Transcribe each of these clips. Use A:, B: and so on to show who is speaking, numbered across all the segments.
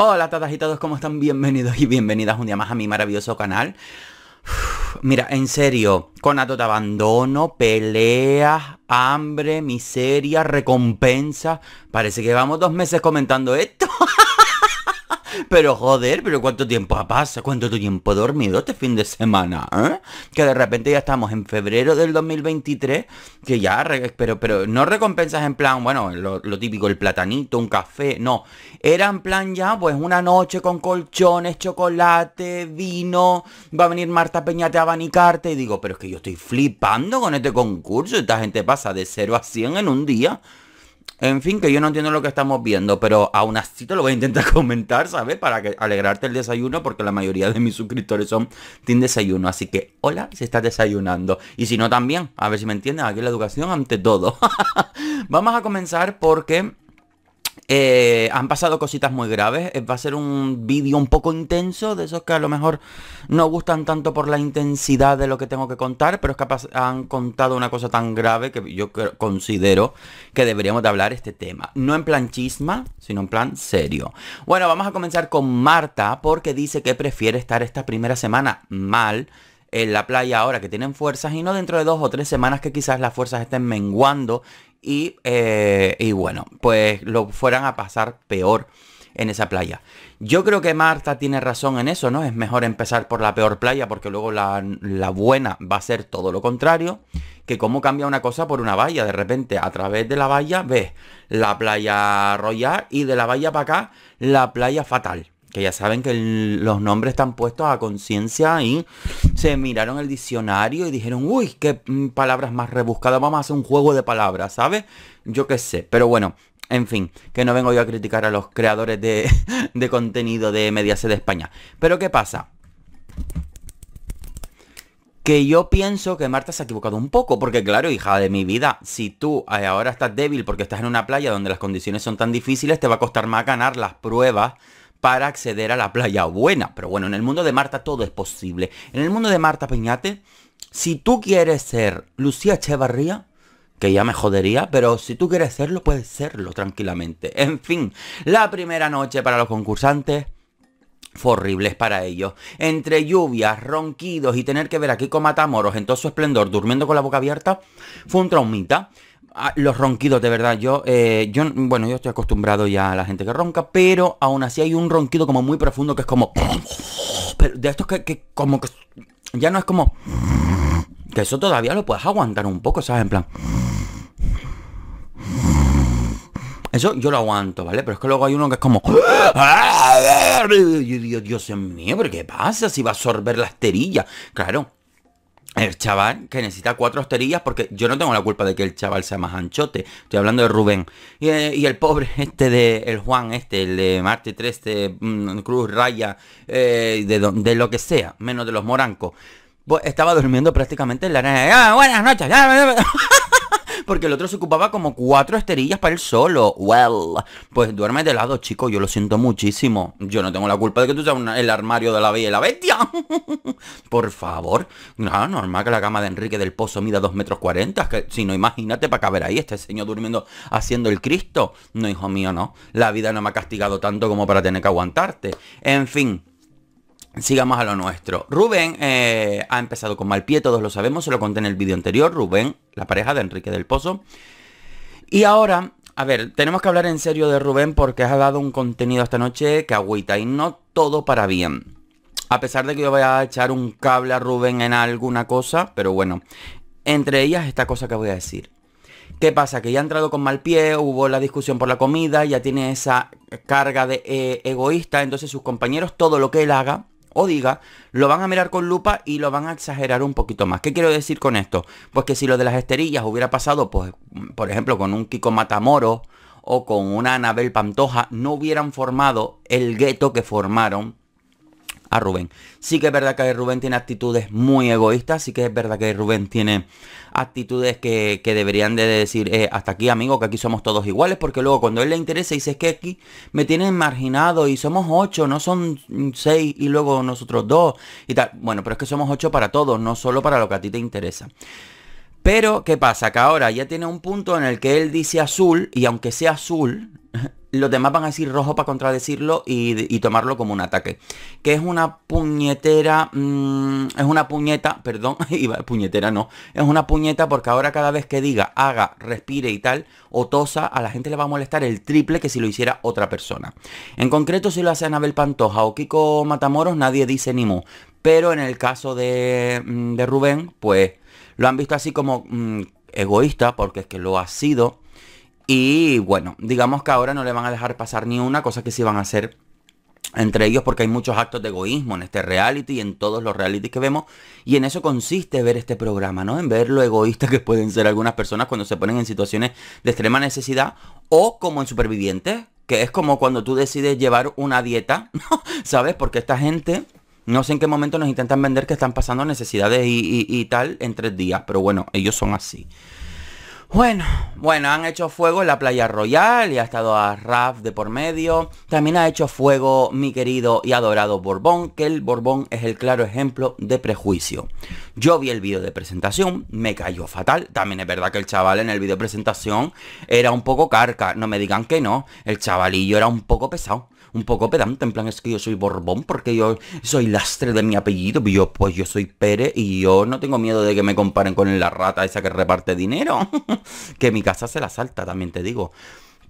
A: Hola todas y todos, ¿cómo están? Bienvenidos y bienvenidas un día más a mi maravilloso canal. mira, en serio, con ato de abandono, peleas, hambre, miseria, recompensa. Parece que vamos dos meses comentando esto. Pero joder, pero cuánto tiempo ha pasado, cuánto tiempo he dormido este fin de semana, ¿eh? Que de repente ya estamos en febrero del 2023, que ya, pero, pero no recompensas en plan, bueno, lo, lo típico, el platanito, un café, no. Era en plan ya, pues una noche con colchones, chocolate, vino, va a venir Marta Peñate a abanicarte, y digo, pero es que yo estoy flipando con este concurso, esta gente pasa de 0 a 100 en un día. En fin, que yo no entiendo lo que estamos viendo, pero aún así te lo voy a intentar comentar, ¿sabes? Para que alegrarte el desayuno, porque la mayoría de mis suscriptores son Team Desayuno. Así que, hola, si estás desayunando. Y si no, también, a ver si me entiendes, aquí la educación ante todo. Vamos a comenzar porque eh, han pasado cositas muy graves. Eh, va a ser un vídeo un poco intenso, de esos que a lo mejor no gustan tanto por la intensidad de lo que tengo que contar, pero es que han contado una cosa tan grave que yo considero que deberíamos de hablar este tema. No en plan chisma, sino en plan serio. Bueno, vamos a comenzar con Marta, porque dice que prefiere estar esta primera semana mal en la playa ahora que tienen fuerzas y no dentro de dos o tres semanas que quizás las fuerzas estén menguando eh, y, bueno, pues lo fueran a pasar peor en esa playa. Yo creo que Marta tiene razón en eso, ¿no? Es mejor empezar por la peor playa porque luego la, la, buena va a ser todo lo contrario. Que cómo cambia una cosa por una valla. De repente a través de la valla ves la playa royal y de la valla para acá la playa fatal que ya saben que los nombres están puestos a conciencia y se miraron el diccionario y dijeron, uy, qué mm, palabras más rebuscadas, vamos a hacer un juego de palabras, ¿sabes? Yo qué sé, pero bueno, en fin, que no vengo yo a criticar a los creadores de, de contenido de Mediaset de España. Pero ¿qué pasa? que yo pienso que Marta se ha equivocado un poco, porque claro, hija de mi vida, si tú eh, ahora estás débil porque estás en una playa donde las condiciones son tan difíciles, te va a costar más ganar las pruebas para acceder a la playa buena. Pero bueno, en el mundo de Marta todo es posible. En el mundo de Marta Peñate, si tú quieres ser Lucía Echevarría, que ya me jodería, pero si tú quieres serlo, puedes serlo tranquilamente. En fin, la primera noche para los concursantes fue horrible para ellos. Entre lluvias, ronquidos y tener que ver aquí con Matamoros en todo su esplendor durmiendo con la boca abierta, fue un traumita. Ah, los ronquidos, de verdad. Yo, eh, yo, bueno, yo estoy acostumbrado ya a la gente que ronca, pero aún así hay un ronquido como muy profundo que es como... Pero de estos que, como que... Ya no es como... Que eso todavía lo puedes aguantar un poco, ¿sabes? En plan... Eso yo lo aguanto, ¿vale? Pero es que luego hay uno que es como... Dios, Dios mío, pero ¿qué pasa si va a absorber la esterilla? Claro, el chaval que necesita cuatro hosterías porque yo no tengo la culpa de que el chaval sea más anchote. Estoy hablando de Rubén. Y, eh, el pobre este de el Juan, este, el de Marte 3, de mm, Cruz, Raya, eh, de, de, lo que sea, menos de los morancos. Pues estaba durmiendo prácticamente en la arena. ¡Ah, buenas noches. porque el otro se ocupaba como cuatro esterillas para él solo. Well, pues duerme de lado, chico, yo lo siento muchísimo. Yo no tengo la culpa de que tú seas el armario de la bella y la bestia. Por favor. No, normal que la cama de Enrique del Pozo mida dos metros cuarenta. Que, si no, imagínate para caber ahí este señor durmiendo haciendo el Cristo. No, hijo mío, no. La vida no me ha castigado tanto como para tener que aguantarte. En fin, Sigamos a lo nuestro. Rubén eh, ha empezado con mal pie, todos lo sabemos, se lo conté en el vídeo anterior. Rubén, la pareja de Enrique del Pozo. Y ahora, a ver, tenemos que hablar en serio de Rubén porque ha dado un contenido esta noche que agüita y no todo para bien. A pesar de que yo voy a echar un cable a Rubén en alguna cosa, pero bueno, entre ellas esta cosa que voy a decir. ¿Qué pasa? Que ya ha entrado con mal pie, hubo la discusión por la comida, ya tiene esa carga de eh, egoísta, entonces sus compañeros, todo lo que él haga, o diga, lo van a mirar con lupa y lo van a exagerar un poquito más. ¿Qué quiero decir con esto? Pues que si lo de las esterillas hubiera pasado, pues, por ejemplo, con un Kiko Matamoro o con una Anabel Pantoja, no hubieran formado el gueto que formaron a Rubén. Sí que es verdad que Rubén tiene actitudes muy egoístas, sí que es verdad que Rubén tiene actitudes que, deberían de decir eh, hasta aquí amigo, que aquí somos todos iguales, porque luego cuando él le interesa dice es que aquí me tienen marginado y somos ocho, no son seis y luego nosotros dos y tal. Bueno, pero es que somos ocho para todos, no solo para lo que a ti te interesa. Pero, ¿qué pasa? Que ahora ya tiene un punto en el que él dice azul y aunque sea azul, los demás van a decir rojo para contradecirlo y, tomarlo como un ataque. Que es una puñetera, mm, es una puñeta, perdón, puñetera no, es una puñeta porque ahora cada vez que diga, haga, respire y tal, o tosa, a la gente le va a molestar el triple que si lo hiciera otra persona. En concreto, si lo hace Anabel Pantoja o Kiko Matamoros, nadie dice ni mu. Pero en el caso de, mm, de Rubén, pues lo han visto así como mm, egoísta, porque es que lo ha sido y bueno, digamos que ahora no le van a dejar pasar ni una cosa que sí van a hacer entre ellos porque hay muchos actos de egoísmo en este reality y en todos los realities que vemos y en eso consiste ver este programa, ¿no? En ver lo egoísta que pueden ser algunas personas cuando se ponen en situaciones de extrema necesidad o como en supervivientes, que es como cuando tú decides llevar una dieta, ¿sabes? Porque esta gente no sé en qué momento nos intentan vender que están pasando necesidades y, y tal en tres días, pero bueno, ellos son así. Bueno, bueno, han hecho fuego en la playa royal y ha estado a Raf de por medio. También ha hecho fuego mi querido y adorado Borbón, que el Borbón es el claro ejemplo de prejuicio. Yo vi el vídeo de presentación, me cayó fatal. También es verdad que el chaval en el vídeo de presentación era un poco carca, no me digan que no, el chavalillo era un poco pesado un poco pedante, en plan, es que yo soy Borbón porque yo soy lastre de mi apellido, yo, pues yo soy Pérez y yo no tengo miedo de que me comparen con la rata esa que reparte dinero, que mi casa se la salta, también te digo.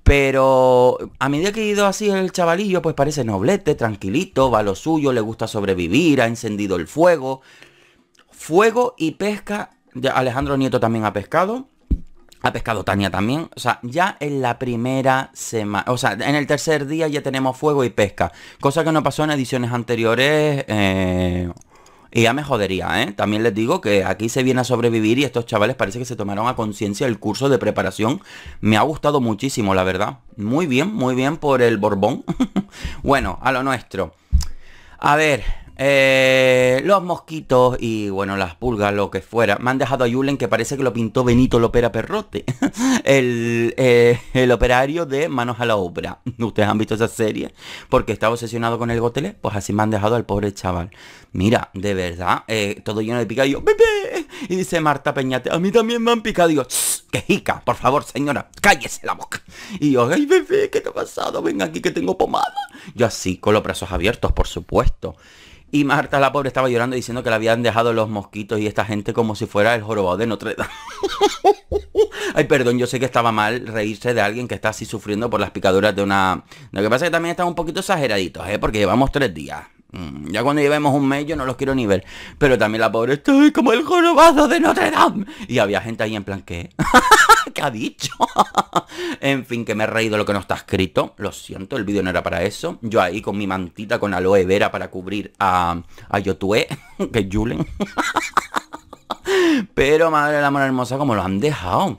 A: Pero a medida que ha ido así el chavalillo, pues parece noblete, tranquilito, va a lo suyo, le gusta sobrevivir, ha encendido el fuego. Fuego y pesca, Alejandro Nieto también ha pescado. Ha pescado Tania también. O sea, ya en la primera semana. O sea, en el tercer día ya tenemos fuego y pesca. Cosa que no pasó en ediciones anteriores. Eh, y ya me jodería, ¿eh? También les digo que aquí se viene a sobrevivir y estos chavales parece que se tomaron a conciencia el curso de preparación. Me ha gustado muchísimo, la verdad. Muy bien, muy bien por el Borbón. bueno, a lo nuestro. A ver, eh, los mosquitos y bueno, las pulgas, lo que fuera. Me han dejado a Julen que parece que lo pintó Benito Lopera Perrote, eh, el, operario de Manos a la Obra. Ustedes han visto esa serie porque estaba obsesionado con el gotelé, pues así me han dejado al pobre chaval. Mira, de verdad, eh, todo lleno de picadillo. ¡Bebé! Y dice Marta Peñate, a mí también me han picado. qué jica, por favor, señora, cállese la boca. Y yo, ay, bebé, ¿qué te ha pasado? Venga aquí que tengo pomada. Yo así, con los brazos abiertos, por supuesto. Y Marta, la pobre, estaba llorando diciendo que la habían dejado los mosquitos y esta gente como si fuera el jorobado de Notre Dame. Ay, perdón, yo sé que estaba mal reírse de alguien que está así sufriendo por las picaduras de una... Lo que pasa es que también están un poquito exageraditos, ¿eh? Porque llevamos tres días. Mm, ya cuando llevemos un mes yo no los quiero ni ver. Pero también la pobre, estoy como el jorobazo de Notre Dame. Y había gente ahí en plan, que. ¿Qué ha dicho? en fin, que me he reído lo que no está escrito. Lo siento, el vídeo no era para eso. Yo ahí con mi mantita con aloe vera para cubrir a, a Yotue, que es Julen. Pero madre de la mano hermosa, como lo han dejado.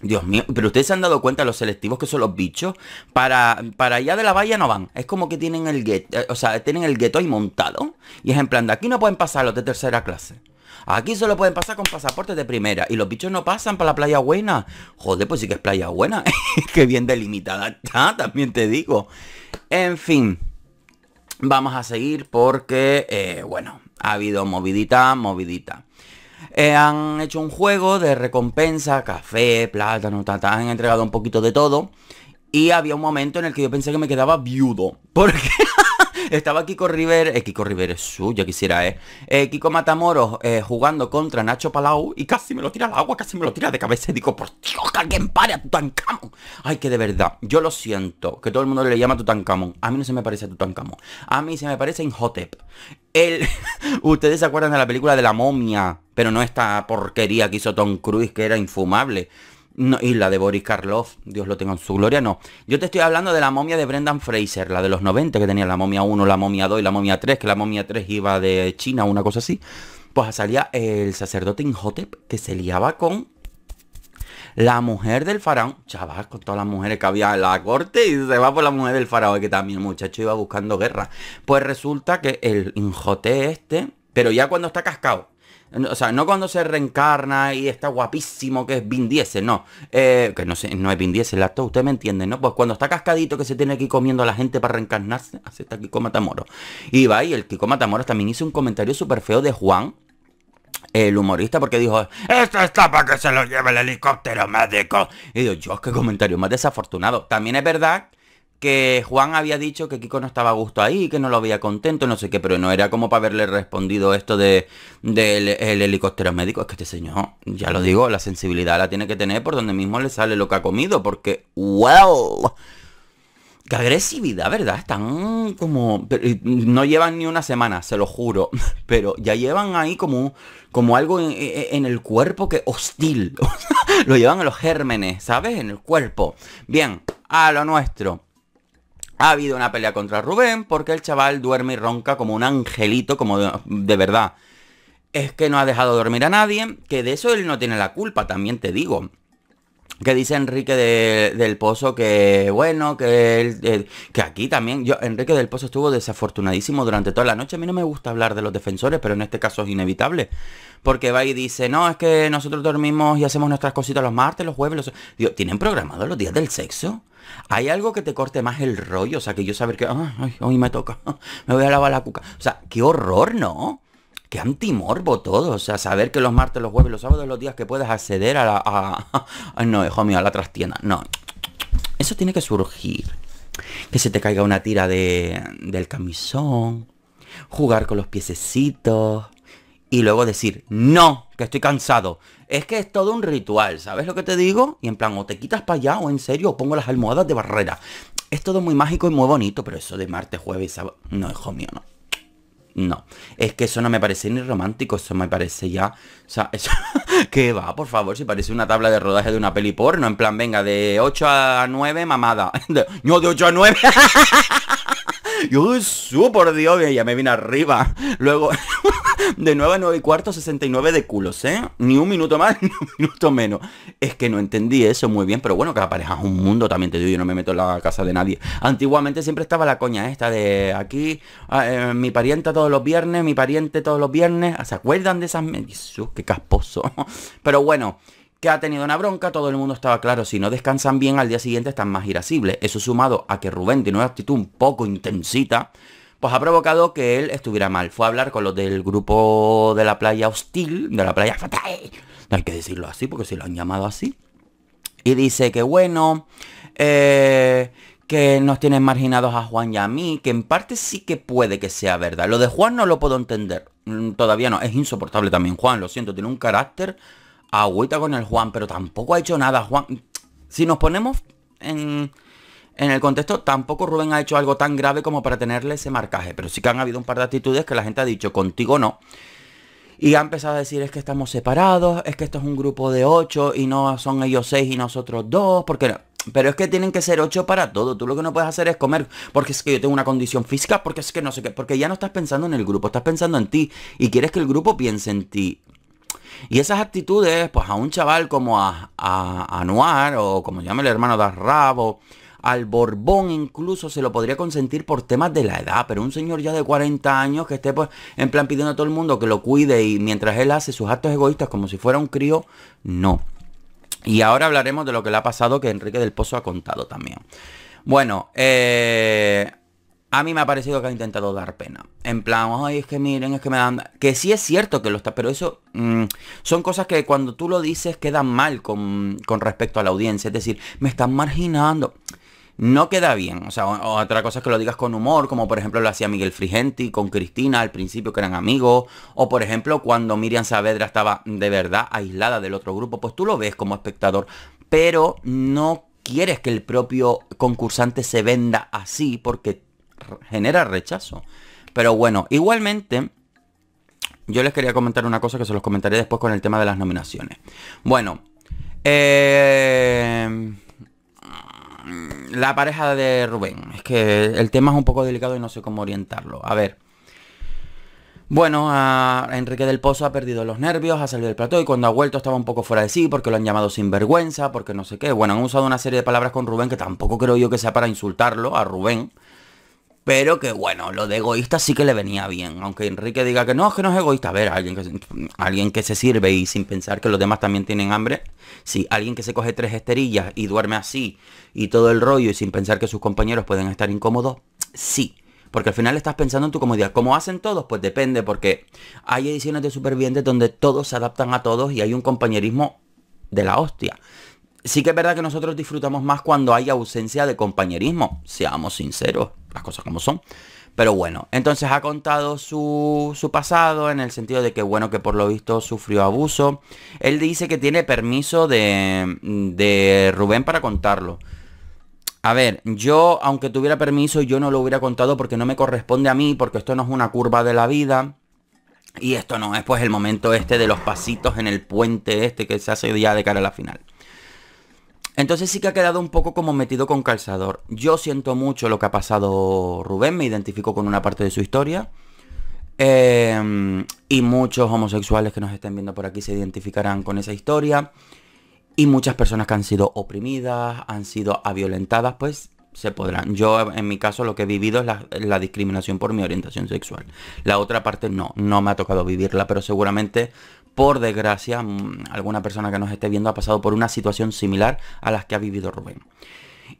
A: Dios mío, pero ustedes se han dado cuenta los selectivos que son los bichos. Para, para allá de la valla no van. Es como que tienen el gueto, eh, o sea, tienen el ahí montado. Y es en plan, de aquí no pueden pasar los de tercera clase. Aquí solo pueden pasar con pasaportes de primera. Y los bichos no pasan para la playa buena. Joder, pues sí que es playa buena. qué bien delimitada está, también te digo. En fin. Vamos a seguir porque, eh, bueno, ha habido movidita, movidita. Eh, han hecho un juego de recompensa, café, plátano, tatán han entregado un poquito de todo. Y había un momento en el que yo pensé que me quedaba viudo. Porque... Estaba Kiko River, eh, Kiko River es suyo, quisiera, eh, eh, Kiko Matamoros eh, jugando contra Nacho Palau y casi me lo tira al agua, casi me lo tira de cabeza y digo, por Dios, que alguien pare a Tutankamón. Ay, que de verdad, yo lo siento, que todo el mundo le llama Tutankamón. A mí no se me parece a Tutankamón, a mí se me parece a Inhotep. El... Ustedes se acuerdan de la película de la momia, pero no esta porquería que hizo Tom Cruise que era infumable y la de Boris Karloff, Dios lo tenga en su gloria, no. Yo te estoy hablando de la momia de Brendan Fraser, la de los 90 que tenía la momia 1, la momia 2 y la momia 3, que la momia 3 iba de China, una cosa así. Pues salía el sacerdote Inhotep que se liaba con la mujer del faraón. Chaval, con todas las mujeres que había en la corte y se va por la mujer del faraón, que también el muchacho iba buscando guerra. Pues resulta que el Injote este, pero ya cuando está cascado, o sea, no cuando se reencarna y está guapísimo que es bindiese no. Eh, que no, sé, no es bindiese el acto, usted me entiende, ¿no? Pues cuando está cascadito que se tiene que ir comiendo a la gente para reencarnarse, hace está Kiko Matamoros. Y va, y el Kiko Matamoros también hizo un comentario súper feo de Juan, el humorista porque dijo, esto está para que se lo lleve el helicóptero médico. Y digo, yo, qué comentario más desafortunado. También es verdad que Juan había dicho que Kiko no estaba a gusto ahí, que no lo había contento, no sé qué, pero no era como para haberle respondido esto de del el helicóptero médico. Es que este señor, ya lo digo, la sensibilidad la tiene que tener por donde mismo le sale lo que ha comido, porque ¡wow! ¡Qué agresividad, verdad! Están como... No llevan ni una semana, se lo juro, pero ya llevan ahí como, como algo en, el cuerpo que hostil. lo llevan a los gérmenes, ¿sabes? En el cuerpo. Bien, a lo nuestro. Ha habido una pelea contra Rubén porque el chaval duerme y ronca como un angelito, como de, verdad. Es que no ha dejado dormir a nadie, que de eso él no tiene la culpa, también te digo que dice Enrique del Pozo que bueno, que, que aquí también, yo, Enrique del Pozo estuvo desafortunadísimo durante toda la noche. A mí no me gusta hablar de los defensores, pero en este caso es inevitable. Porque va y dice, no, es que nosotros dormimos y hacemos nuestras cositas los martes, los jueves, los... Digo, ¿tienen programados los días del sexo? Hay algo que te corte más el rollo, o sea, que yo saber que, ah, ay, hoy me toca, me voy a lavar la cuca. O sea, qué horror, ¿no? Qué antimorbo todo. O sea, saber que los martes, los jueves, los sábados, los días que puedes acceder a la... no, hijo mío, a la trastienda. No. Eso tiene que surgir. Que se te caiga una tira de, del camisón. Jugar con los piececitos. Y luego decir, no, que estoy cansado. Es que es todo un ritual, ¿sabes lo que te digo? Y en plan, o te quitas para allá, o en serio, o pongo las almohadas de barrera. Es todo muy mágico y muy bonito, pero eso de martes, jueves sábado... No, hijo mío, no. No, es que eso no me parece ni romántico, eso me parece ya... O sea, eso... ¿Qué va, por favor, si parece una tabla de rodaje de una peli porno, en plan, venga, de 8 a 9, mamada. No, de 8 a 9. Yo su por Dios, ya me vine arriba. Luego, de 9 a 9 y cuarto, 69 de culos, ¿eh? Ni un minuto más, ni un minuto menos. Es que no entendí eso muy bien, pero bueno, cada pareja es un mundo, también te digo, yo no me meto en la casa de nadie. Antiguamente siempre estaba la coña esta de aquí, ah, eh, mi pariente todos los viernes, mi pariente todos los viernes. Ah, ¿Se acuerdan de esas? Jesús, qué casposo. Pero bueno que ha tenido una bronca, todo el mundo estaba claro, si no descansan bien al día siguiente están más irascibles. Eso sumado a que Rubén tiene una actitud un poco intensita, pues ha provocado que él estuviera mal. Fue a hablar con los del grupo de la playa hostil, de la playa fatal, hay que decirlo así porque se lo han llamado así. Y dice que bueno, eh, que nos tienen marginados a Juan y a mí, que en parte sí que puede que sea verdad. Lo de Juan no lo puedo entender, mm, todavía no, es insoportable también Juan, lo siento, tiene un carácter Agüita con el Juan, pero tampoco ha hecho nada, Juan. Si nos ponemos en, el contexto, tampoco Rubén ha hecho algo tan grave como para tenerle ese marcaje, pero sí que han habido un par de actitudes que la gente ha dicho, contigo no. Y ha empezado a decir, es que estamos separados, es que esto es un grupo de ocho y no son ellos seis y nosotros dos, porque Pero es que tienen que ser ocho para todo. Tú lo que no puedes hacer es comer porque es que yo tengo una condición física, porque es que no sé qué, porque ya no estás pensando en el grupo, estás pensando en ti y quieres que el grupo piense en ti. Y esas actitudes, pues a un chaval como a, Anuar, o como llame el hermano Darrabo, al Borbón incluso se lo podría consentir por temas de la edad, pero un señor ya de 40 años que esté pues en plan pidiendo a todo el mundo que lo cuide y mientras él hace sus actos egoístas como si fuera un crío, no. Y ahora hablaremos de lo que le ha pasado que Enrique del Pozo ha contado también. Bueno, eh, a mí me ha parecido que ha intentado dar pena. En plan, ay, es que miren, es que me dan... Que sí es cierto que lo está, pero eso mm, son cosas que cuando tú lo dices quedan mal con, con, respecto a la audiencia. Es decir, me están marginando. No queda bien. O sea, otra cosa es que lo digas con humor, como por ejemplo lo hacía Miguel Frigenti con Cristina al principio, que eran amigos. O por ejemplo, cuando Miriam Saavedra estaba de verdad aislada del otro grupo, pues tú lo ves como espectador. Pero no quieres que el propio concursante se venda así porque genera rechazo. Pero bueno, igualmente, yo les quería comentar una cosa que se los comentaré después con el tema de las nominaciones. Bueno, eh, la pareja de Rubén. Es que el tema es un poco delicado y no sé cómo orientarlo. A ver. Bueno, a Enrique del Pozo ha perdido los nervios, ha salido del plató y cuando ha vuelto estaba un poco fuera de sí porque lo han llamado sinvergüenza, porque no sé qué. Bueno, han usado una serie de palabras con Rubén que tampoco creo yo que sea para insultarlo a Rubén. Pero que bueno, lo de egoísta sí que le venía bien. Aunque Enrique diga que no, es que no es egoísta. A ver, alguien que, alguien que se sirve y sin pensar que los demás también tienen hambre. Sí, alguien que se coge tres esterillas y duerme así y todo el rollo y sin pensar que sus compañeros pueden estar incómodos. Sí. Porque al final estás pensando en tu comodidad. ¿Cómo hacen todos? Pues depende, porque hay ediciones de supervivientes donde todos se adaptan a todos y hay un compañerismo de la hostia sí que es verdad que nosotros disfrutamos más cuando hay ausencia de compañerismo, seamos sinceros, las cosas como son. Pero bueno, entonces ha contado su, pasado en el sentido de que, bueno, que por lo visto sufrió abuso. Él dice que tiene permiso de, de Rubén para contarlo. A ver, yo, aunque tuviera permiso, yo no lo hubiera contado porque no me corresponde a mí, porque esto no es una curva de la vida. Y esto no es pues el momento este de los pasitos en el puente este que se hace ya de cara a la final. Entonces sí que ha quedado un poco como metido con calzador. Yo siento mucho lo que ha pasado Rubén, me identifico con una parte de su historia. Em, y muchos homosexuales que nos estén viendo por aquí se identificarán con esa historia. Y muchas personas que han sido oprimidas, han sido aviolentadas, pues se podrán. Yo en mi caso lo que he vivido es la, discriminación por mi orientación sexual. La otra parte no, no me ha tocado vivirla, pero seguramente por desgracia, mm, alguna persona que nos esté viendo ha pasado por una situación similar a las que ha vivido Rubén.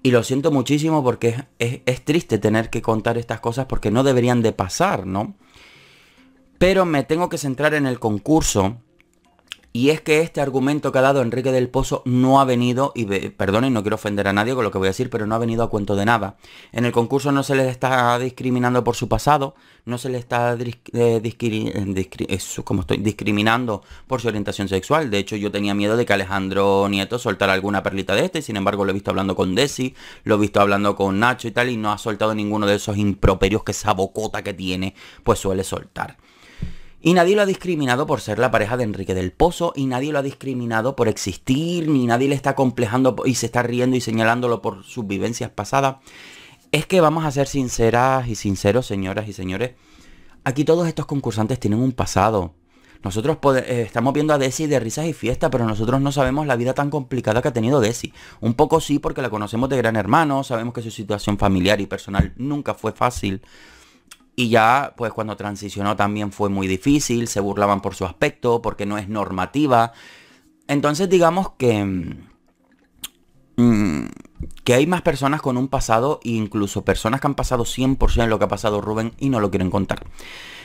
A: Y lo siento muchísimo porque es, triste tener que contar estas cosas porque no deberían de pasar, ¿no? Pero me tengo que centrar en el concurso y es que este argumento que ha dado Enrique del Pozo no ha venido, y perdonen, no quiero ofender a nadie con lo que voy a decir, pero no ha venido a cuento de nada. En el concurso no se les está discriminando por su pasado, no se les está eh, eh, como estoy, discriminando por su orientación sexual. De hecho, yo tenía miedo de que Alejandro Nieto soltara alguna perlita de este, sin embargo lo he visto hablando con Desi, lo he visto hablando con Nacho y tal, y no ha soltado ninguno de esos improperios que esa bocota que tiene, pues suele soltar. Y nadie lo ha discriminado por ser la pareja de Enrique del Pozo y nadie lo ha discriminado por existir, ni nadie le está complejando y se está riendo y señalándolo por sus vivencias pasadas. Es que vamos a ser sinceras y sinceros, señoras y señores. Aquí todos estos concursantes tienen un pasado. Nosotros eh, estamos viendo a Desi de risas y fiesta, pero nosotros no sabemos la vida tan complicada que ha tenido Desi. Un poco sí porque la conocemos de gran hermano, sabemos que su situación familiar y personal nunca fue fácil. Y ya, pues cuando transicionó también fue muy difícil, se burlaban por su aspecto, porque no es normativa. Entonces digamos que... Mm, que hay más personas con un pasado, e incluso personas que han pasado 100% lo que ha pasado Rubén y no lo quieren contar.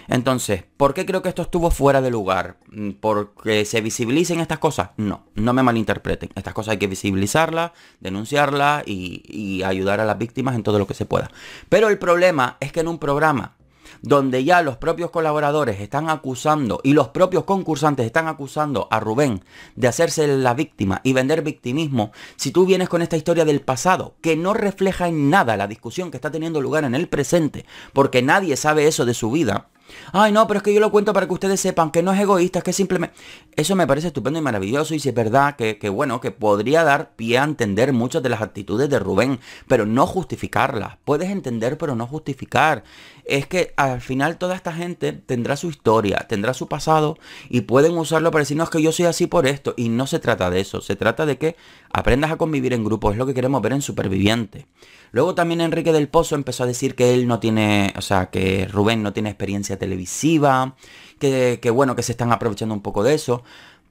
A: Entonces, ¿por qué creo que esto estuvo fuera de lugar? Mm, ¿Porque se visibilicen estas cosas? No, no me malinterpreten. Estas cosas hay que visibilizarlas, denunciarlas y ayudar a las víctimas en todo lo que se pueda. Pero el problema es que en un programa donde ya los propios colaboradores están acusando y los propios concursantes están acusando a Rubén de hacerse la víctima y vender victimismo, si tú vienes con esta historia del pasado, que no refleja en nada la discusión que está teniendo lugar en el presente, porque nadie sabe eso de su vida, Ay, no, pero es que yo lo cuento para que ustedes sepan que no es egoísta, es que simplemente... Eso me parece estupendo y maravilloso y si es verdad que, bueno, que podría dar pie a entender muchas de las actitudes de Rubén, pero no justificarlas. Puedes entender, pero no justificar. Es que al final toda esta gente tendrá su historia, tendrá su pasado y pueden usarlo para decir, no, es que yo soy así por esto. Y no se trata de eso, se trata de que aprendas a convivir en grupo, es lo que queremos ver en Superviviente. Luego también Enrique del Pozo empezó a decir que él no tiene, o sea, que Rubén no tiene experiencia televisiva, que, bueno, que se están aprovechando un poco de eso,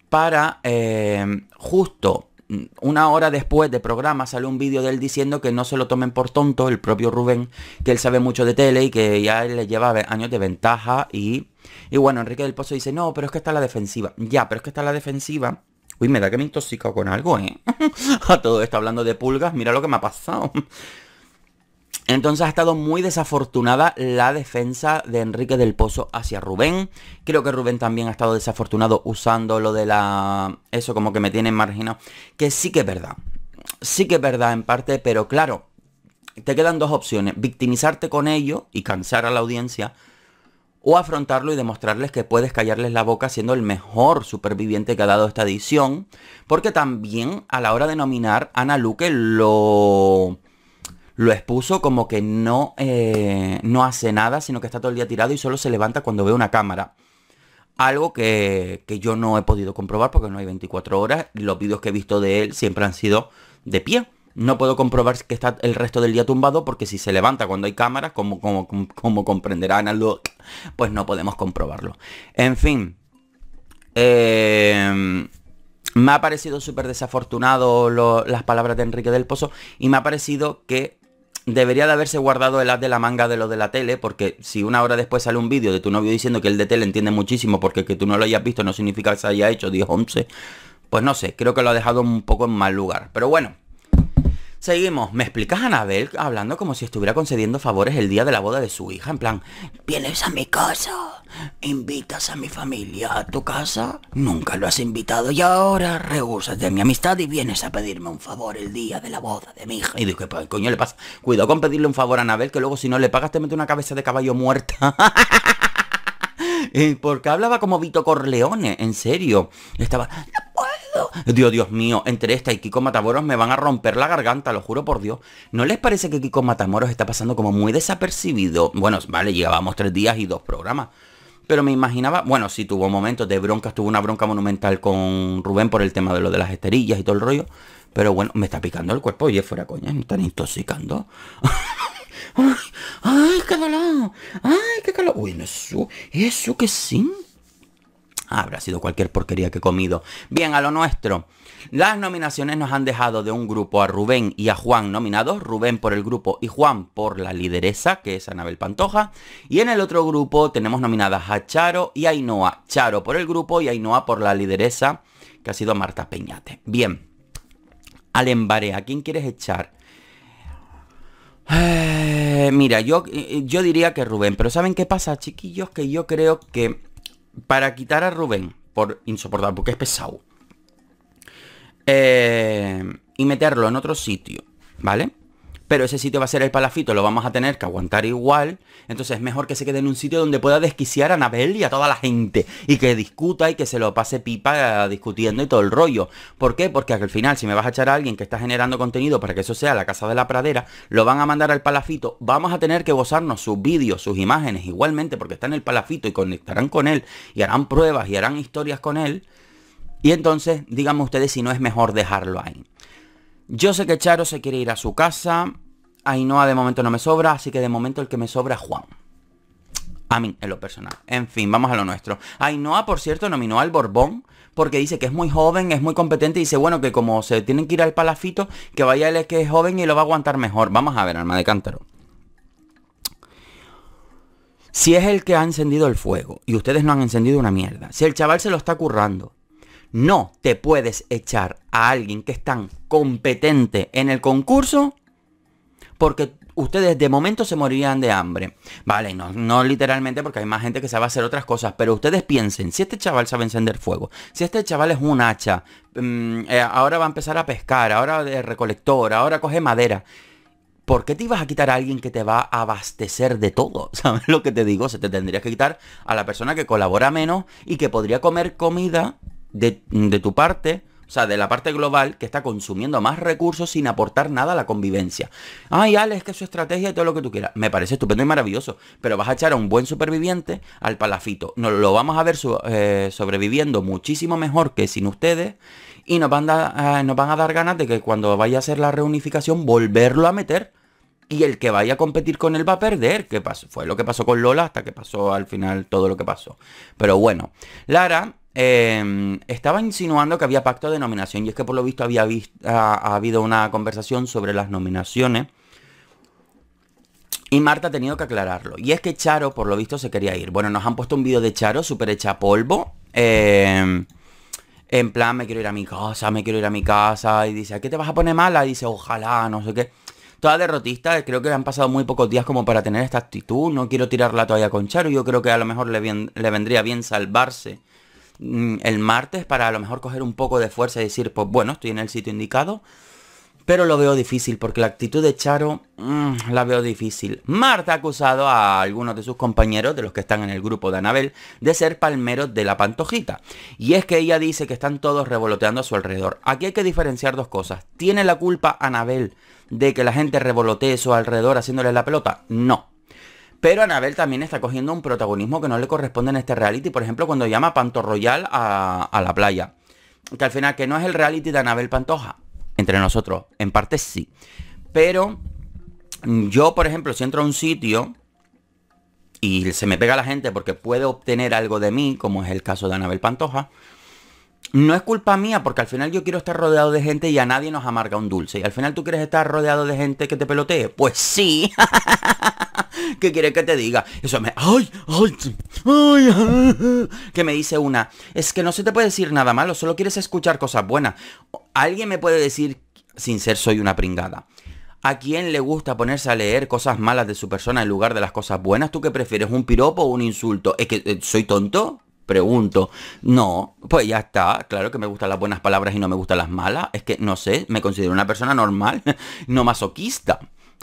A: para eh, justo una hora después de programa sale un vídeo de él diciendo que no se lo tomen por tonto el propio Rubén, que él sabe mucho de tele y que ya le lleva años de ventaja y, y bueno, Enrique del Pozo dice, no, pero es que está la defensiva. Ya, pero es que está la defensiva. Uy, me da que me intoxico con algo, ¿eh? A todo esto hablando de pulgas, mira lo que me ha pasado. Entonces ha estado muy desafortunada la defensa de Enrique del Pozo hacia Rubén. Creo que Rubén también ha estado desafortunado usando lo de la... Eso como que me tiene en margen. Que sí que es verdad. Sí que es verdad en parte, pero claro, te quedan dos opciones. Victimizarte con ello y cansar a la audiencia. O afrontarlo y demostrarles que puedes callarles la boca siendo el mejor superviviente que ha dado esta edición. Porque también a la hora de nominar, Ana Luque lo lo expuso como que no, eh, no hace nada, sino que está todo el día tirado y solo se levanta cuando ve una cámara. Algo que, yo no he podido comprobar porque no hay 24 horas. Los vídeos que he visto de él siempre han sido de pie. No puedo comprobar que está el resto del día tumbado porque si se levanta cuando hay cámaras, como, como, como comprenderán algo, pues no podemos comprobarlo. En fin. Em, me ha parecido súper desafortunado las palabras de Enrique del Pozo y me ha parecido que debería de haberse guardado el haz de la manga de lo de la tele, porque si una hora después sale un vídeo de tu novio diciendo que el de tele entiende muchísimo porque que tú no lo hayas visto no significa que se haya hecho 10 11, pues no sé, creo que lo ha dejado un poco en mal lugar. Pero bueno, Seguimos. ¿Me explicas a Anabel hablando como si estuviera concediendo favores el día de la boda de su hija? En plan, ¿vienes a mi casa? ¿Invitas a mi familia a tu casa? Nunca lo has invitado y ahora rehusas de mi amistad y vienes a pedirme un favor el día de la boda de mi hija. Y digo, ¿qué coño le pasa? Cuidado con pedirle un favor a Anabel que luego si no le pagas te mete una cabeza de caballo muerta. Porque hablaba como Vito Corleone, en serio. Estaba... Dios, Dios mío, entre esta y Kiko Matamoros me van a romper la garganta, lo juro por Dios. ¿No les parece que Kiko Matamoros está pasando como muy desapercibido? Bueno, vale, llevábamos tres días y dos programas. Pero me imaginaba, bueno, sí tuvo momentos de broncas, tuvo una bronca monumental con Rubén por el tema de lo de las esterillas y todo el rollo. Pero bueno, me está picando el cuerpo, oye, fuera coña, me están intoxicando. ¡Ay, qué dolor! ¡Ay, qué calor! ¡Uy, eso, eso que sin! habrá sido cualquier porquería que he comido. Bien, a lo nuestro. Las nominaciones nos han dejado de un grupo a Rubén y a Juan nominados. Rubén por el grupo y Juan por la lideresa, que es Anabel Pantoja. Y en el otro grupo tenemos nominadas a Charo y Ainoa. Charo por el grupo y Ainoa por la lideresa, que ha sido Marta Peñate. Bien. Al ¿a quién quieres echar? Eh, mira, yo, eh, yo diría que Rubén, pero ¿saben qué pasa, chiquillos? Que yo creo que para quitar a Rubén por insoportable, porque es pesado. Eh, y meterlo en otro sitio, ¿vale? pero ese sitio va a ser el palafito, lo vamos a tener que aguantar igual, entonces es mejor que se quede en un sitio donde pueda desquiciar a Anabel y a toda la gente, y que discuta y que se lo pase pipa eh, discutiendo y todo el rollo. ¿Por qué? Porque al final, si me vas a echar a alguien que está generando contenido para que eso sea la casa de la pradera, lo van a mandar al palafito, vamos a tener que gozarnos sus vídeos, sus imágenes igualmente, porque está en el palafito y conectarán con él, y harán pruebas y harán historias con él. Y entonces, díganme ustedes si no es mejor dejarlo ahí. Yo sé que Charo se quiere ir a su casa. Ainhoa de momento no me sobra, así que de momento el que me sobra es Juan. A mí, en lo personal. En fin, vamos a lo nuestro. Ainhoa, por cierto, nominó al Borbón porque dice que es muy joven, es muy competente y dice, bueno, que como se tienen que ir al palafito, que vaya el que es joven y lo va a aguantar mejor. Vamos a ver, alma de cántaro. Si es el que ha encendido el fuego y ustedes no han encendido una mierda, si el chaval se lo está currando, no te puedes echar a alguien que es tan competente en el concurso porque ustedes de momento se morirían de hambre. Vale, no, no literalmente porque hay más gente que sabe hacer otras cosas, pero ustedes piensen, si este chaval sabe encender fuego, si este chaval es un hacha, mm, eh, ahora va a empezar a pescar, ahora de recolector, ahora coge madera. ¿Por qué te ibas a quitar a alguien que te va a abastecer de todo? ¿Sabes lo que te digo? Se te tendría que quitar a la persona que colabora menos y que podría comer comida de, tu parte, o sea, de la parte global, que está consumiendo más recursos sin aportar nada a la convivencia. Ay, Alex, que su estrategia y todo lo que tú quieras. Me parece estupendo y maravilloso, pero vas a echar a un buen superviviente al palafito. Nos lo vamos a ver eh, sobreviviendo muchísimo mejor que sin ustedes y nos van, eh, nos van a dar ganas de que cuando vaya a hacer la reunificación volverlo a meter. Y el que vaya a competir con él va a perder. ¿Qué pasó? Fue lo que pasó con Lola hasta que pasó al final todo lo que pasó. Pero bueno, Lara Em, estaba insinuando que había pacto de nominación y es que por lo visto había habido una conversación sobre las nominaciones y Marta ha tenido que aclararlo. Y es que Charo por lo visto se quería ir. Bueno, nos han puesto un vídeo de Charo súper hecha polvo. Em, en plan, me quiero ir a mi casa, me quiero ir a mi casa. Y dice, ¿a qué te vas a poner mala? Y dice, ojalá, no sé qué. Toda derrotista, creo que han pasado muy pocos días como para tener esta actitud. No quiero tirar la toalla con Charo. Yo creo que a lo mejor le vendría bien salvarse Mm, el martes para a lo mejor coger un poco de fuerza y decir, pues bueno, estoy en el sitio indicado. Pero lo veo difícil porque la actitud de Charo mm, la veo difícil. Marta ha acusado a algunos de sus compañeros, de los que están en el grupo de Anabel, de ser palmeros de la pantojita. Y es que ella dice que están todos revoloteando a su alrededor. Aquí hay que diferenciar dos cosas. ¿Tiene la culpa Anabel de que la gente revolotee a su alrededor haciéndole la pelota? No. Pero Anabel también está cogiendo un protagonismo que no le corresponde en este reality. Por ejemplo, cuando llama Panto Royal a, la playa. Que al final que no es el reality de Anabel Pantoja. Entre nosotros. En parte sí. Pero mm, yo, por ejemplo, si entro a un sitio y se me pega la gente porque puede obtener algo de mí, como es el caso de Anabel Pantoja, no es culpa mía, porque al final yo quiero estar rodeado de gente y a nadie nos amarga un dulce. Y al final tú quieres estar rodeado de gente que te pelotee. Pues sí. ¿Qué quiere que te diga? Eso me... ¡Ay! ¡Ay! ¡Ay! Que me dice una, es que no se te puede decir nada malo, solo quieres escuchar cosas buenas. Alguien me puede decir, sin ser soy una pringada. ¿A quién le gusta ponerse a leer cosas malas de su persona en lugar de las cosas buenas? ¿Tú qué prefieres, un piropo o un insulto? ¿Es que eh, soy tonto? Pregunto. No, pues ya está. Claro que me gustan las buenas palabras y no me gustan las malas. Es que no sé, me considero una persona normal, no masoquista.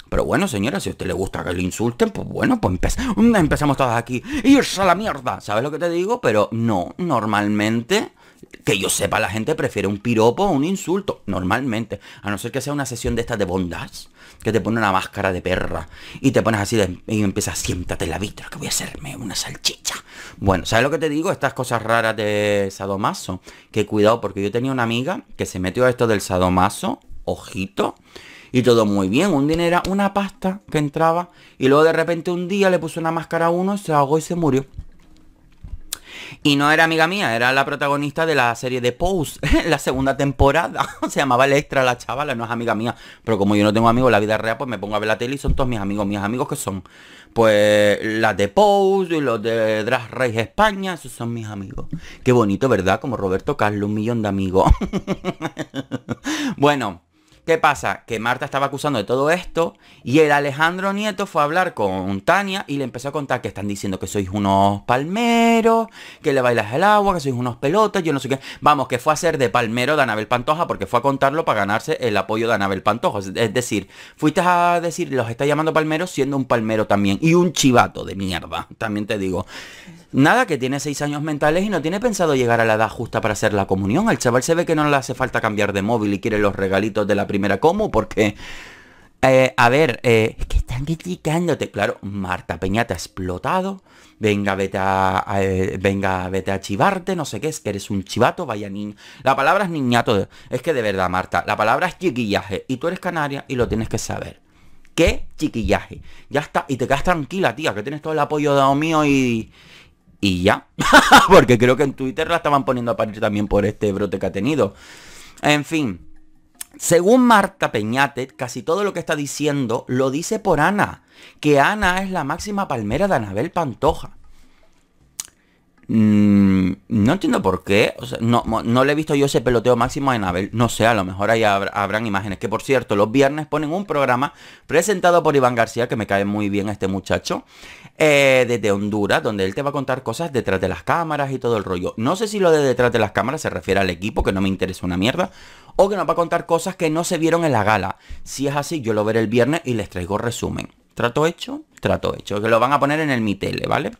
A: Pero bueno, señora, si a usted le gusta que le insulten, pues bueno, pues empezamos mm, todas aquí. ¡Irse a la mierda! ¿Sabes lo que te digo? Pero no, normalmente... Que yo sepa, la gente prefiere un piropo o un insulto, normalmente. A no ser que sea una sesión de estas de bondas que te pone una máscara de perra y te pones así de, y empiezas, siéntate en la vitra, que voy a hacerme una salchicha. Bueno, ¿sabes lo que te digo? Estas cosas raras de sadomaso, que cuidado, porque yo tenía una amiga que se metió a esto del sadomaso, ojito, y todo muy bien, un dinero era una pasta que entraba y luego de repente un día le puso una máscara a uno, se ahogó y se murió. Y no era amiga mía, era la protagonista de la serie de Pose, la segunda temporada. Se llamaba Electra la chavala, no es amiga mía. Pero como yo no tengo amigos en la vida real, pues me pongo a ver la tele y son todos mis amigos. Mis amigos que son, pues, las de Pose y los de Drag Race España, esos son mis amigos. Qué bonito, ¿verdad? Como Roberto Carlos, un millón de amigos. bueno. ¿Qué pasa? Que Marta estaba acusando de todo esto y el Alejandro Nieto fue a hablar con Tania y le empezó a contar que están diciendo que sois unos palmeros, que le bailas el agua, que sois unos pelotas, yo no sé qué. Vamos, que fue a ser de palmero de Anabel Pantoja porque fue a contarlo para ganarse el apoyo de Anabel Pantoja. Es decir, fuiste a decir, los está llamando palmeros siendo un palmero también y un chivato de mierda, también te digo. Nada, que tiene seis años mentales y no tiene pensado llegar a la edad justa para hacer la comunión. Al chaval se ve que no le hace falta cambiar de móvil y quiere los regalitos de la primera como porque... Eh, a ver, eh, es que están criticándote. Claro, Marta Peña te ha explotado. Venga, vete a, eh, venga, vete a chivarte, no sé qué, es que eres un chivato, vaya niño. La palabra es niñato. Es que de verdad, Marta, la palabra es chiquillaje. Y tú eres canaria y lo tienes que saber. ¿Qué chiquillaje? Ya está, y te quedas tranquila, tía, que tienes todo el apoyo dado mío y y ya. Porque creo que en Twitter la estaban poniendo a parir también por este brote que ha tenido. En fin. Según Marta Peñate, casi todo lo que está diciendo lo dice por Ana, que Ana es la máxima palmera de Anabel Pantoja. Mm, no entiendo por qué, no, le he visto yo ese peloteo máximo a Anabel, no sé, a lo mejor ahí habrán imágenes, que por cierto, los viernes ponen un programa presentado por Iván García, que me cae muy bien este muchacho, eh, desde Honduras, donde él te va a contar cosas detrás de las cámaras y todo el rollo. No sé si lo de detrás de las cámaras se refiere al equipo, que no me interesa una mierda, o que nos va a contar cosas que no se vieron en la gala. Si es así, yo lo veré el viernes y les traigo resumen. ¿Trato hecho? Trato hecho. Que lo van a poner en el Mi ¿vale?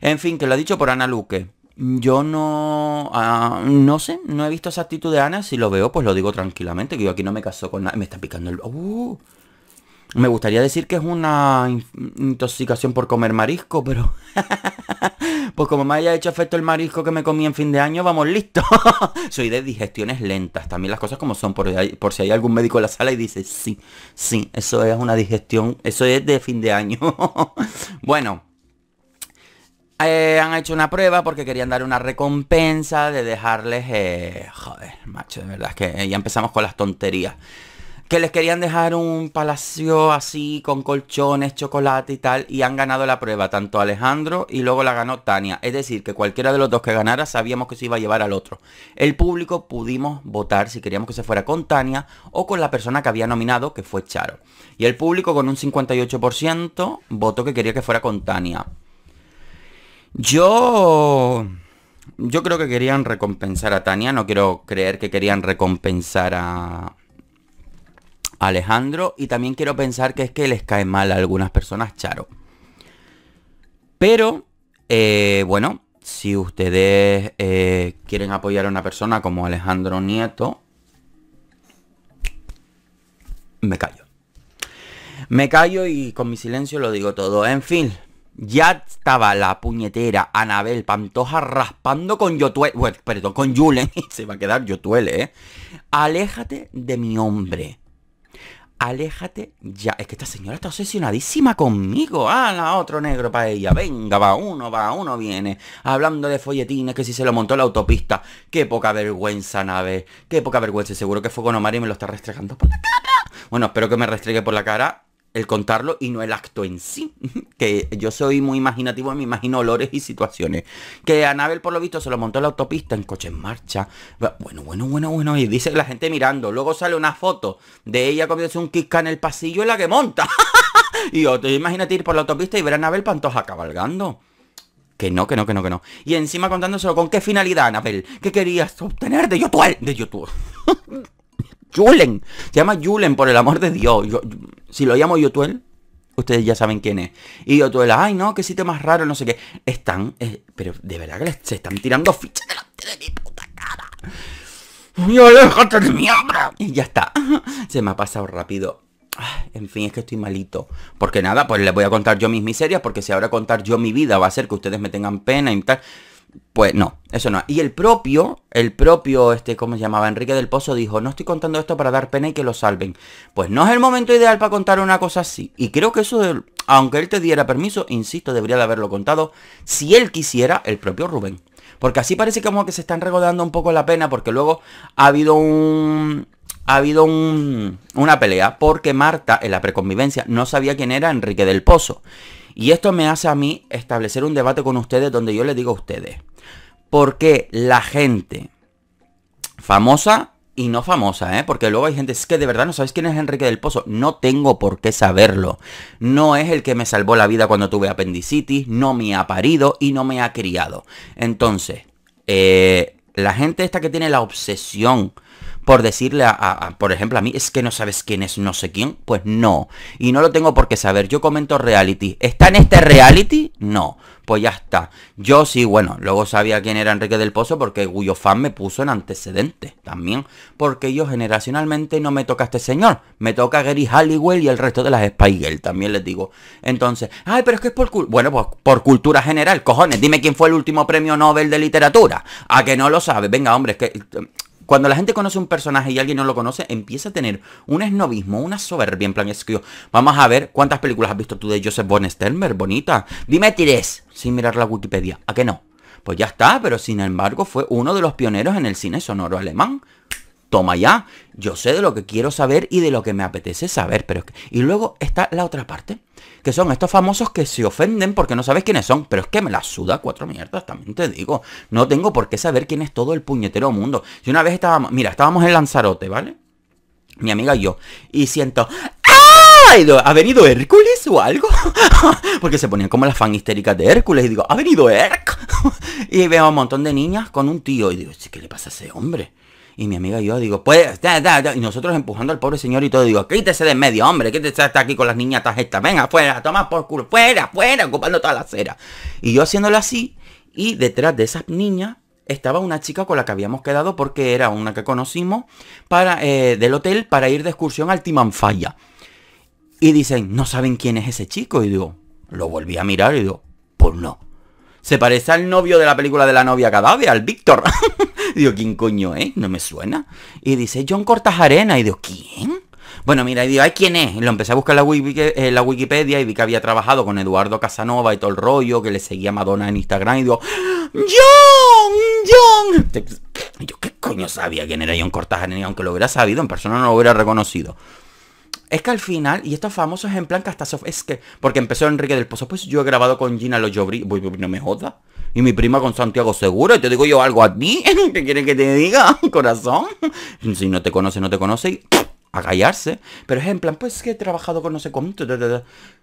A: En fin, que lo ha dicho por Ana Luque. Yo no... Ah, no sé, no he visto esa actitud de Ana. Si lo veo, pues lo digo tranquilamente, que yo aquí no me caso con nada. Me está picando el... ¡Uh! Me gustaría decir que es una intoxicación por comer marisco, pero... pues como me haya hecho efecto el marisco que me comí en fin de año, vamos listo. Soy de digestiones lentas, también las cosas como son, por, por si hay algún médico en la sala y dice, sí, sí, eso es una digestión, eso es de fin de año. bueno, eh, han hecho una prueba porque querían dar una recompensa de dejarles... Eh, joder, macho, de verdad es que ya empezamos con las tonterías que les querían dejar un palacio así con colchones, chocolate y tal, y han ganado la prueba, tanto Alejandro y luego la ganó Tania. Es decir, que cualquiera de los dos que ganara sabíamos que se iba a llevar al otro. El público pudimos votar si queríamos que se fuera con Tania o con la persona que había nominado, que fue Charo. Y el público con un 58% votó que quería que fuera con Tania. Yo... Yo creo que querían recompensar a Tania, no quiero creer que querían recompensar a, Alejandro y también quiero pensar que es que les cae mal a algunas personas Charo. Pero, eh, bueno, si ustedes eh, quieren apoyar a una persona como Alejandro Nieto, me callo. Me callo y con mi silencio lo digo todo. En fin, ya estaba la puñetera Anabel Pantoja raspando con yo Bueno, perdón, con Julen. Se va a quedar Yotuele, ¿eh? Aléjate de mi hombre. Aléjate ya. Es que esta señora está obsesionadísima conmigo. Ah, la otro negro para ella. Venga, va uno, va uno, viene. Hablando de folletines, que si se lo montó la autopista. Qué poca vergüenza, nave. Qué poca vergüenza. Seguro que fue con Omar y me lo está restregando por la cara. Bueno, espero que me restregue por la cara el contarlo y no el acto en sí. Que yo soy muy imaginativo, me imagino olores y situaciones. Que Anabel, por lo visto, se lo montó en la autopista en coche en marcha. Bueno, bueno, bueno, bueno. Y dice la gente mirando. Luego sale una foto de ella comiéndose un kiska en el pasillo en la que monta. y otro, imagínate ir por la autopista y ver a Anabel Pantoja cabalgando. Que no, que no, que no, que no. Y encima contándoselo con qué finalidad, Anabel. ¿Qué querías obtener de YouTube? De YouTube. Julen. Se llama Julen, por el amor de Dios. si lo llamo Yotuel, ustedes ya saben quién es. Y Yotuel, ay no, qué sitio más raro, no sé qué. Están, eh, pero de verdad que se están tirando fichas delante de mi puta cara. ¡Y Y ya está. Se me ha pasado rápido. Ah, en fin, es que estoy malito. Porque nada, pues les voy a contar yo mis miserias, porque si ahora contar yo mi vida va a ser que ustedes me tengan pena y tal. Pues no, eso no. Y el propio, el propio, este, ¿cómo se llamaba? Enrique del Pozo dijo, no estoy contando esto para dar pena y que lo salven. Pues no es el momento ideal para contar una cosa así. Y creo que eso, aunque él te diera permiso, insisto, debería de haberlo contado, si él quisiera, el propio Rubén. Porque así parece como que se están regodando un poco la pena, porque luego ha habido un, ha habido un, una pelea porque Marta en la preconvivencia no sabía quién era Enrique del Pozo. Y esto me hace a mí establecer un debate con ustedes donde yo les digo a ustedes, ¿por qué la gente famosa y no famosa, ¿eh? Porque luego hay gente, es que de verdad no sabes quién es Enrique del Pozo. No tengo por qué saberlo. No es el que me salvó la vida cuando tuve apendicitis, no me ha parido y no me ha criado. Entonces, eh, la gente esta que tiene la obsesión por decirle a, por ejemplo, a mí, es que no sabes quién es no sé quién, pues no. Y no lo tengo por qué saber. Yo comento reality. ¿Está en este reality? No. Pues ya está. Yo sí, bueno, luego sabía quién era Enrique del Pozo porque Guyo me puso en antecedentes también. Porque yo generacionalmente no me toca a este señor. Me toca a Gary Halliwell y el resto de las Spiegel, también les digo. Entonces, ay, pero es que es por... Bueno, pues por cultura general, cojones. Dime quién fue el último premio Nobel de literatura. A que no lo sabes. Venga, hombre, es que cuando la gente conoce un personaje y alguien no lo conoce, empieza a tener un esnovismo, una soberbia. En plan, es que vamos a ver cuántas películas has visto tú de Joseph von Sternberg, bonita. Dime tres, sin mirar la Wikipedia. ¿A qué no? Pues ya está, pero sin embargo fue uno de los pioneros en el cine sonoro alemán toma ya, yo sé de lo que quiero saber y de lo que me apetece saber, pero Y luego está la otra parte, que son estos famosos que se ofenden porque no sabes quiénes son, pero es que me la suda cuatro mierdas, también te digo, no tengo por qué saber quién es todo el puñetero mundo. Si una vez estábamos, mira, estábamos en Lanzarote, ¿vale? Mi amiga y yo, y siento... ¿Ha venido Hércules o algo? Porque se ponían como las fan histéricas de Hércules y digo, ¿ha venido Hércules? y veo a un montón de niñas con un tío y digo, ¿qué le pasa a ese hombre? Y mi amiga y yo digo, pues, y nosotros empujando al pobre señor y todo, digo, quítese de medio, hombre, quítese hasta aquí con las niñas estas, venga, afuera, toma por culo, fuera, fuera, ocupando toda la acera. Y yo haciéndolo así, y detrás de esas niñas estaba una chica con la que habíamos quedado porque era una que conocimos para, eh, del hotel para ir de excursión al Timanfaya. Y dicen, no saben quién es ese chico. Y digo, lo volví a mirar y digo, pues no. Se parece al novio de la película de la novia cadáver, al Víctor. Digo, ¿quién coño es? No me suena. Y dice, John Cortajarena. Y digo, ¿quién? Bueno, mira, y digo, ¿ay quién es? Y lo empecé a buscar en la, Wikipedia y vi que había trabajado con Eduardo Casanova y todo el rollo, que le seguía Madonna en Instagram y digo, ¡John! ¡John! Y yo, ¿qué coño sabía quién era John Cortajarena? aunque lo hubiera sabido, en persona no lo hubiera reconocido. Es que al final, y estos famosos en plan Castasof, es que, porque empezó Enrique del Pozo, pues yo he grabado con Gina Loyobri, no me jodas. Y mi prima con Santiago seguro y te digo yo algo a ti, ¿qué quieres que te diga, corazón? Si no te conoce, no te conoce a callarse. Pero es en plan, pues que he trabajado con no sé cómo,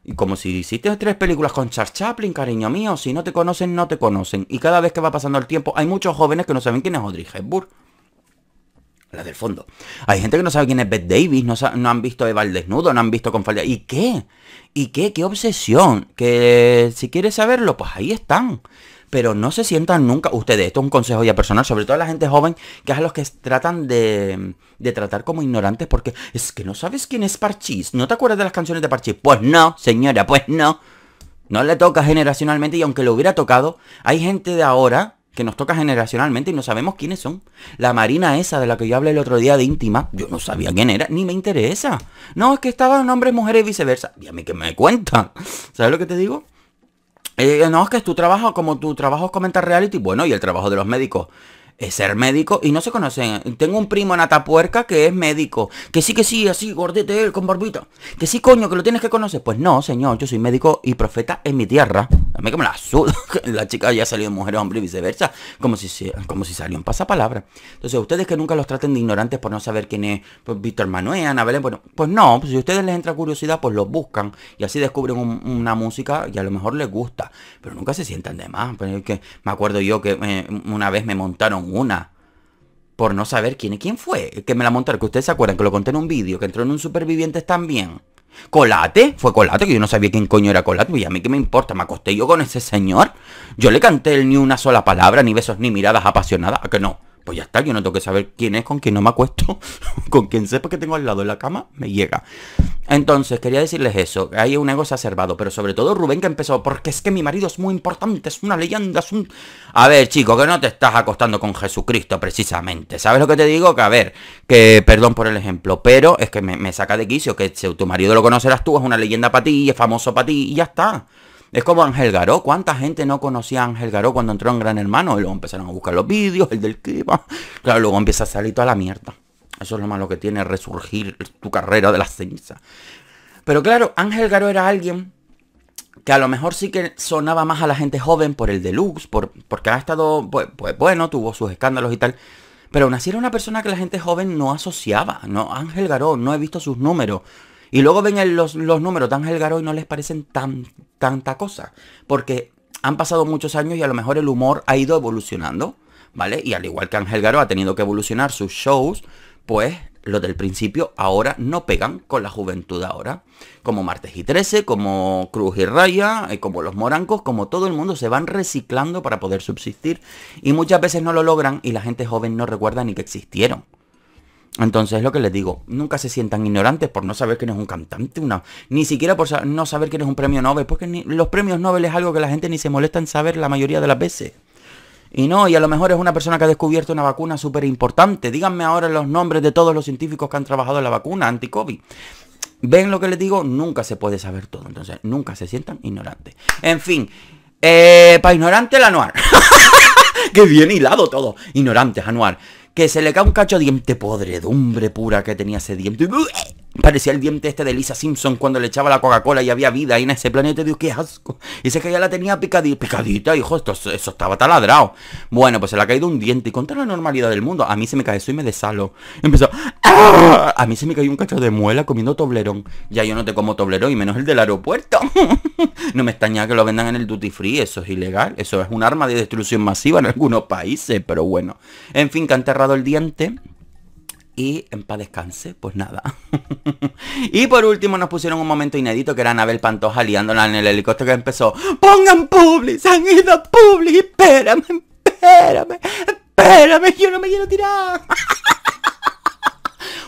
A: Y como si hiciste tres películas con Charles Chaplin, cariño mío. Si no te conocen, no te conocen. Y cada vez que va pasando el tiempo, hay muchos jóvenes que no saben quién es Audrey Hepburn. La del fondo. Hay gente que no sabe quién es Beth Davis, no, han visto Eva al desnudo, no han visto con falda. ¿Y qué? ¿Y qué? ¿Qué obsesión? Que si quieres saberlo, pues ahí están pero no se sientan nunca, ustedes, esto es un consejo ya personal, sobre todo a la gente joven, que es a los que tratan de, tratar como ignorantes, porque es que no sabes quién es Parchis. ¿no te acuerdas de las canciones de Parchis? Pues no, señora, pues no. No le toca generacionalmente y aunque lo hubiera tocado, hay gente de ahora que nos toca generacionalmente y no sabemos quiénes son. La Marina esa de la que yo hablé el otro día de íntima, yo no sabía quién era, ni me interesa. No, es que estaban hombres, mujeres y viceversa. Y a mí que me cuenta. ¿Sabes lo que te digo? Eh, no, es que tu trabajo, como tu trabajo es comentar reality, bueno, y el trabajo de los médicos es ser médico y no se conocen. Tengo un primo en Atapuerca que es médico. Que sí, que sí, así, gordete él, con barbita. Que sí, coño, que lo tienes que conocer. Pues no, señor, yo soy médico y profeta en mi tierra me la suda. La chica salió de mujer, hombre y viceversa. Como si, como si salió un pasapalabra. Entonces, ustedes que nunca los traten de ignorantes por no saber quién es pues, Víctor Manuel, Ana Belén. Bueno, pues no, pues si a ustedes les entra curiosidad, pues los buscan. Y así descubren una música y a lo mejor les gusta. Pero nunca se sientan de más. Pues, me acuerdo yo que eh, una vez me montaron una por no saber quién, quién fue que me la montaron. Que ustedes se acuerdan que lo conté en un vídeo, que entró en un supervivientes también. Colate, fue Colate, que yo no sabía quién coño era Colate, pues, y a mí qué me importa, me acosté yo con ese señor. Yo le canté ni una sola palabra, ni besos, ni miradas apasionadas, a que no. Pues ya está, yo no tengo que saber quién es, con quién no me acuesto, con quien sepa que tengo al lado de la cama, me llega. Entonces, quería decirles eso, hay un ego exacerbado, pero sobre todo Rubén que empezó, porque es que mi marido es muy importante, es una leyenda, es un... A ver, chico, que no te estás acostando con Jesucristo precisamente, ¿sabes lo que te digo? Que a ver, que perdón por el ejemplo, pero es que me, saca de quicio, que si tu marido lo conocerás tú, es una leyenda para ti, es famoso para ti, y ya está. Es como Ángel Garó. ¿Cuánta gente no conocía a Ángel Garó cuando entró en Gran Hermano? Y luego empezaron a buscar los vídeos, el del clima. Claro, luego empieza a salir toda la mierda. Eso es lo malo que tiene resurgir tu carrera de la ceniza. Pero claro, Ángel Garó era alguien que a lo mejor sí que sonaba más a la gente joven por el deluxe, por, porque ha estado, pues, pues, bueno, tuvo sus escándalos y tal. Pero aún así era una persona que la gente joven no asociaba. No, Ángel Garó, no he visto sus números. Y luego ven los, los, números Ángel Garo y no les parecen tan, tanta cosa. Porque han pasado muchos años y a lo mejor el humor ha ido evolucionando, ¿vale? Y al igual que Ángel Garo ha tenido que evolucionar sus shows, pues los del principio ahora no pegan con la juventud ahora. Como Martes y 13, como Cruz y Raya, eh, como los morancos, como todo el mundo se van reciclando para poder subsistir. Y muchas veces no lo logran y la gente joven no recuerda ni que existieron. Entonces lo que les digo, nunca se sientan ignorantes por no saber quién es un cantante, una, ni siquiera por no saber quién es un premio Nobel, porque los premios Nobel es algo que la gente ni se molesta en saber la mayoría de las veces. Y no, y a lo mejor es una persona que ha descubierto una vacuna súper importante. Díganme ahora los nombres de todos los científicos que han trabajado en la vacuna anti-COVID. ¿Ven lo que les digo? Nunca se puede saber todo, entonces nunca se sientan ignorantes. En fin, eh, para ignorante el Anuar. que bien hilado todo. Ignorantes, Anuar que se le cae un cacho de diente, podredumbre pura que tenía ese diente. Parecía el diente este de Lisa Simpson cuando le echaba la Coca-Cola y había vida ahí en ese planeta. Dios, qué asco. Y sé que ya la tenía picadita, picadita hijo, esto, eso estaba taladrado. Bueno, pues se le ha caído un diente. Y contra la normalidad del mundo, a mí se me cae eso y me desalo. empezó, ¡ah! a mí se me cayó un cacho de muela comiendo toblerón. Ya yo no te como toblerón y menos el del aeropuerto. no me extraña que lo vendan en el duty free, eso es ilegal. Eso es un arma de destrucción masiva en algunos países, pero bueno. En fin, que ha enterrado el diente y en paz descanse, pues nada. y por último nos pusieron un momento inédito que era Anabel Pantoja liándola en el helicóptero que empezó. ¡Pongan publi! ¡Se han ido publi! ¡Espérame, espérame! ¡Espérame! ¡Yo no me quiero tirar!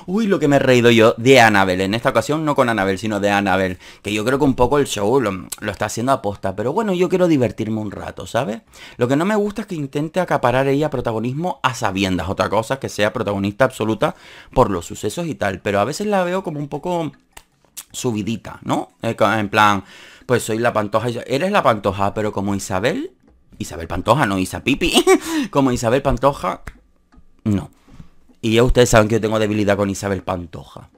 A: Uy, lo que me he reído yo de Anabel. En esta ocasión no con Anabel, sino de Anabel. Que yo creo que un poco el show lo, está haciendo a posta Pero bueno, yo quiero divertirme un rato, ¿sabes? Lo que no me gusta es que intente acaparar ella protagonismo a sabiendas. Otra cosa es que sea protagonista absoluta por los sucesos y tal. Pero a veces la veo como un poco subidita, ¿no? En plan, pues soy la pantoja. Eres la pantoja, pero como Isabel. Isabel Pantoja, no Isa Pipi. como Isabel Pantoja. No, y ya ustedes saben que yo tengo debilidad con Isabel Pantoja.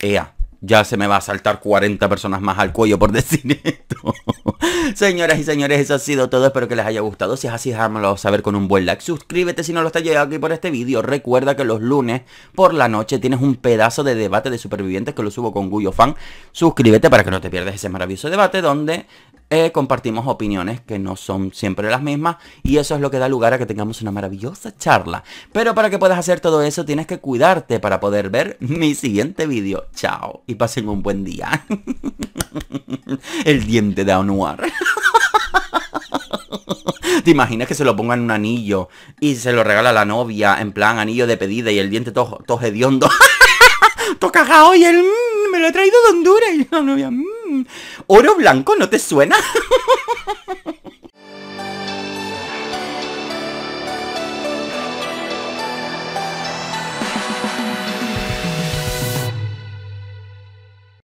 A: Ea, ya se me va a saltar 40 personas más al cuello por decir esto. Señoras y señores, eso ha sido todo. Espero que les haya gustado. Si es así, déjamelo saber con un buen like. Suscríbete si no lo estás llegando aquí por este vídeo. Recuerda que los lunes por la noche tienes un pedazo de debate de supervivientes que lo subo con Guyo Fan. Suscríbete para que no te pierdas ese maravilloso debate donde eh, compartimos opiniones que no son siempre las mismas y eso es lo que da lugar a que tengamos una maravillosa charla. Pero para que puedas hacer todo eso tienes que cuidarte para poder ver mi siguiente vídeo. Chao y pasen un buen día. El diente de Anuar. ¿Te imaginas que se lo pongan en un anillo y se lo regala la novia en plan anillo de pedida y el diente todo, todo hediondo? y él me lo he traído de Honduras y la novia mmm. ¿Oro blanco no te suena?